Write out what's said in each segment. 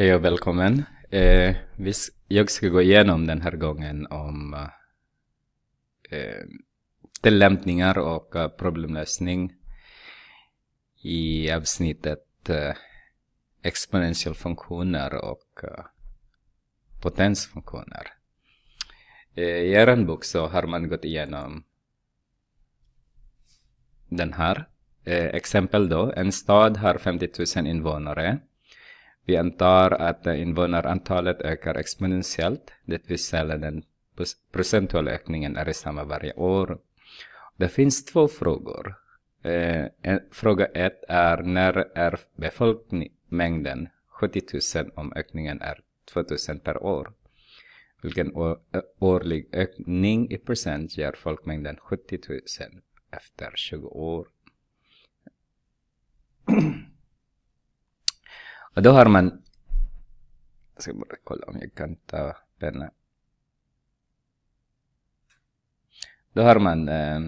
Hej och välkommen. Eh, jag ska gå igenom den här gången om eh, tillämpningar och eh, problemlösning i avsnittet eh, exponentiella funktioner och eh, potensfunktioner. Eh, I er bok så har man gått igenom den här. Eh, exempel då, en stad har 50 000 invånare vi antar att invånarantalet ökar exponentiellt, det vill säga den procentuella ökningen är samma varje år. Det finns två frågor. Eh, fråga 1 är när är befolkningsmängden 70 000 om ökningen är 2 000 per år? Vilken eh, årlig ökning i procent ger folkmängden 70 000 efter 20 år? Och då har man... Jag ska bara kolla om jag kan ta penna. Då har man eh,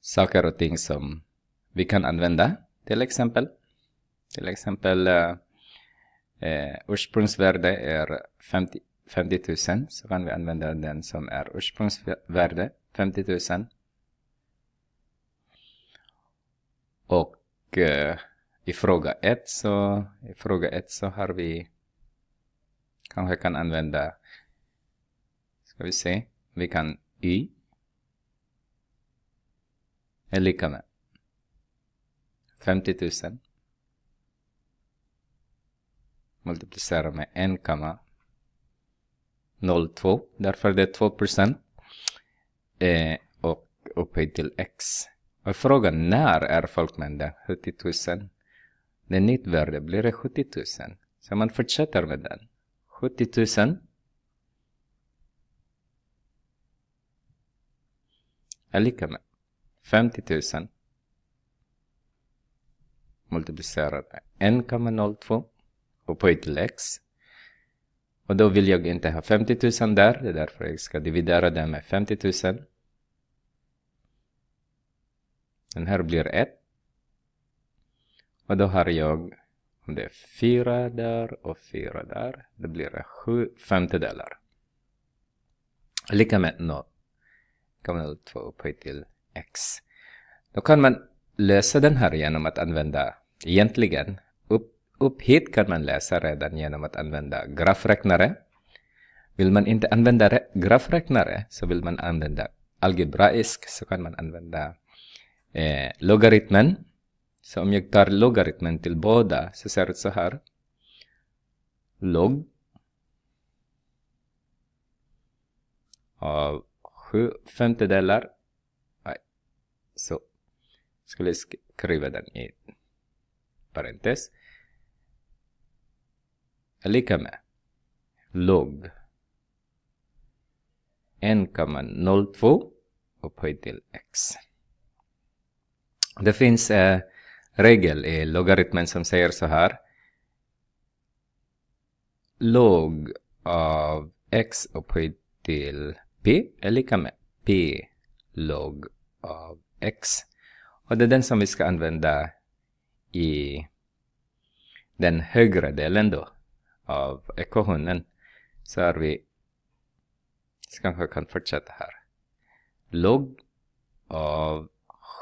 saker och ting som vi kan använda. Till exempel, till exempel eh, eh ursprungsvärde är 50, 50 000. Så kan vi använda den som är ursprungsvärde, 50 000. Och eh, i fråga ett så, i fråga ett så har vi kanske kan använda, ska vi se, vi kan y är lika med 50 000 multiplicera med 1,02 därför det är 2 eh, och upphöjt till x och frågan när är folkmängden 70 000? Det nytt värde blir det 70 000. Så man fortsätter med den. 70 000. är lika med 50 000 multiplicerat med 1,02 och på ett x. Och då vill jag inte ha 50 000 där, det är därför jag ska dividera det med 50 000. Den här blir 1. Och då har jag, om det är 4 där och 4 där, det blir 7 femtedelar. Lika med 0. Kan man få upphöjt till x. Då kan man lösa den här genom att använda, egentligen, upp, upp hit kan man läsa redan genom att använda grafräknare. Vill man inte använda grafräknare så vill man använda algebraisk så kan man använda eh, logaritmen. Så om jag tar logaritmen till båda så ser det så här. Log av sju femtedelar. Så skulle jag skriva den i parentes. Lika med log 1,02 upphöjt till x. Det finns en eh, regel i logaritmen som säger så här. Log av x upphöjt till p är lika med p log av x. Och det är den som vi ska använda i den högra delen då av ekvationen. Så har vi, så kanske jag kan fortsätta här. Log av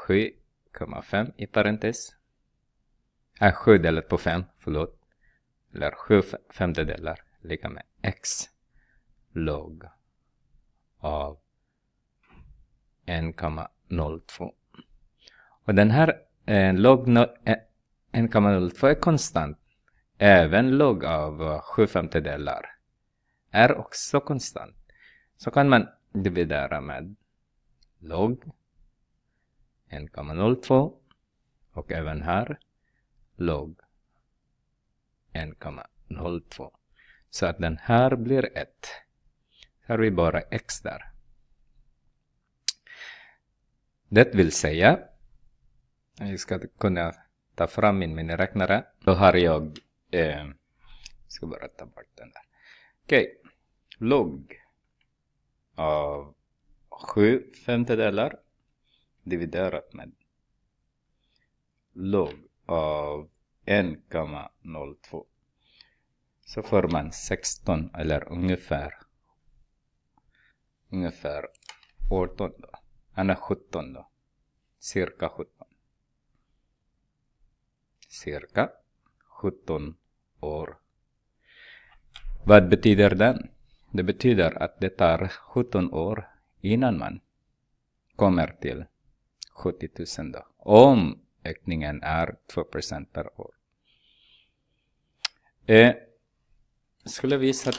7 7,5 i parentes. är 7 delat på 5, förlåt. Eller 7 femtedelar lika med x log av 1,02. Och den här eh, log no, eh, 1,02 är konstant. Även log av 7 femtedelar är också konstant. Så kan man dividera med log 1,02 och även här log 1,02. Så att den här blir 1. Så har vi bara x där. Det vill säga, jag ska kunna ta fram min miniräknare. Då har jag, eh, ska bara ta bort den där. Okej, okay. log av 7 femtedelar dividerat med log av 1,02 så får man 16 eller ungefär ungefär 18 då. Eller 17 då. Cirka 17. Cirka 17 år. Vad betyder den? Det betyder att det tar 17 år innan man kommer till 70 000 då. Om ökningen är 2 per år. Eh, skulle visa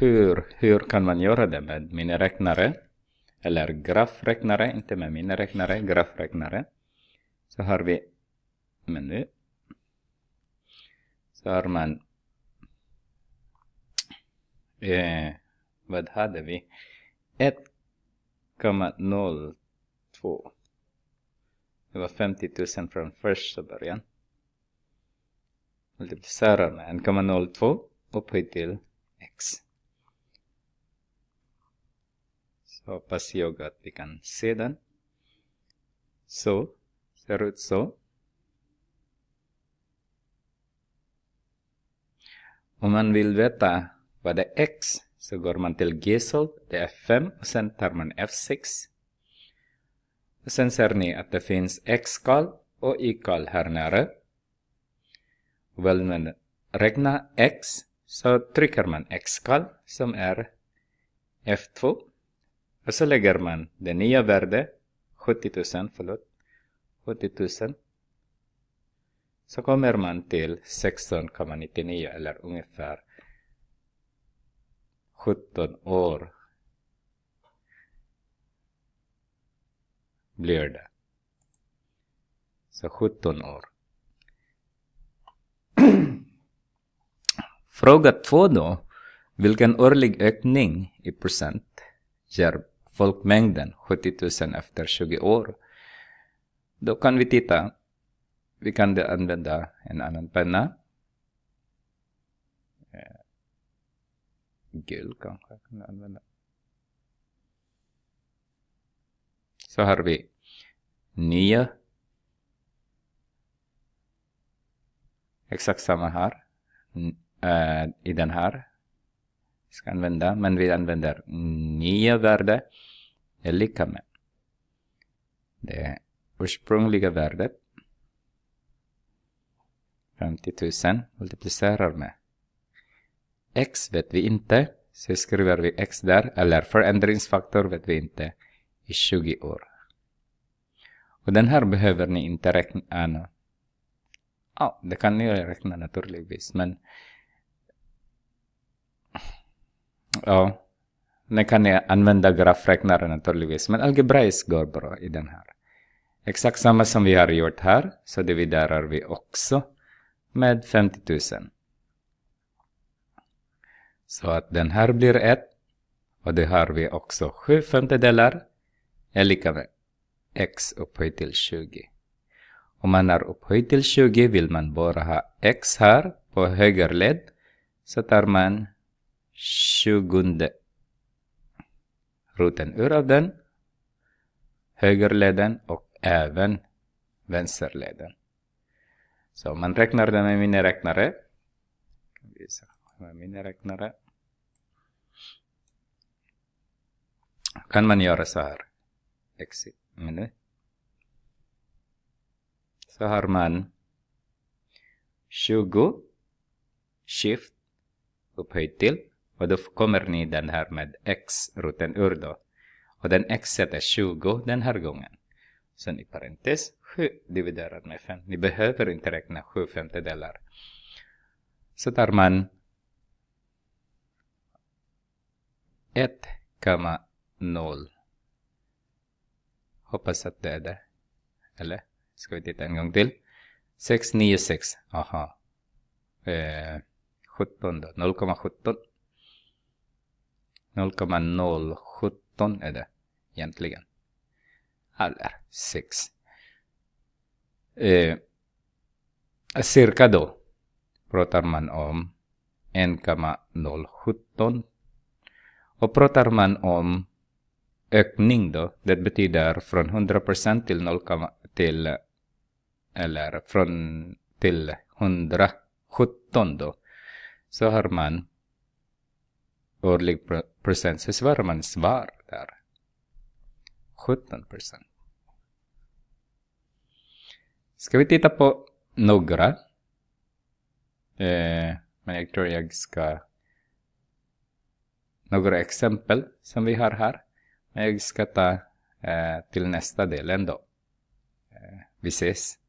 hur, hur kan man göra det med miniräknare eller grafräknare, inte med miniräknare, grafräknare. Så har vi meny. Så har man eh, vad hade vi? 1,0 två. Det var 50 000 från första början. Multiplicerar med 1,02 upphöjt till x. Så hoppas jag att vi kan se den. Så, ser ut så. Om man vill veta vad det är x så går man till g Gesol, det är 5 och sen tar man F6 Sen ser ni att det finns x-kall och y-kall här nere. Vill man räkna x så trycker man x-kall som är F2 och så lägger man det nya värdet 70 000, förlåt, 70 000 så kommer man till 16,99 eller ungefär 17 år blir det. Så 17 år. Fråga två då. Vilken årlig ökning i procent ger folkmängden 70 000 efter 20 år? Då kan vi titta. Vi kan använda en annan penna. Eh, gul kanske kan använda. Så har vi nio. Exakt samma här. Äh, I den här. ska använda, men vi använder nio värde är lika med det ursprungliga värdet. 50 000 multiplicerar med x vet vi inte, så skriver vi x där, eller förändringsfaktor vet vi inte i 20 år. Och den här behöver ni inte räkna. Äh, ja, det kan ni räkna naturligtvis, men... Ja, ni kan använda grafräknare naturligtvis, men algebraiskt går bra i den här. Exakt samma som vi har gjort här, så dividerar vi också med 50 000. Så att den här blir 1 och det har vi också 7 femtedelar är lika med x upphöjt till 20. Om man är upphöjt till 20 vill man bara ha x här på höger led. Så tar man 20 roten ur av den, högerleden och även vänsterleden. Så om man räknar den med miniräknare. Kan man göra så här exit. Mm. Ano? Sa Harman, Shift, upphöjt till och då kommer ni den här med x-roten ur då. Och den x är 20 den här gången. Sen i parentes 7 dividerat med 5. Ni behöver inte räkna 7 femtedelar. Så tar man 1,0 Hoppas att det är det. Eller? Ska vi titta en gång till? 696. Aha. Eh, 17 då. 0,17. 0,017 är det egentligen. Eller 6. Eh, cirka då pratar man om 1,017. Och pratar man om ökning då, det betyder från 100% till 0, till eller från till 117 då, så har man årlig procent. Så svarar man svar där. 17 Ska vi titta på några? Eh, men jag tror jag ska... Några exempel som vi har här jag ska ta eh, till nästa del ändå. Eh, vi ses!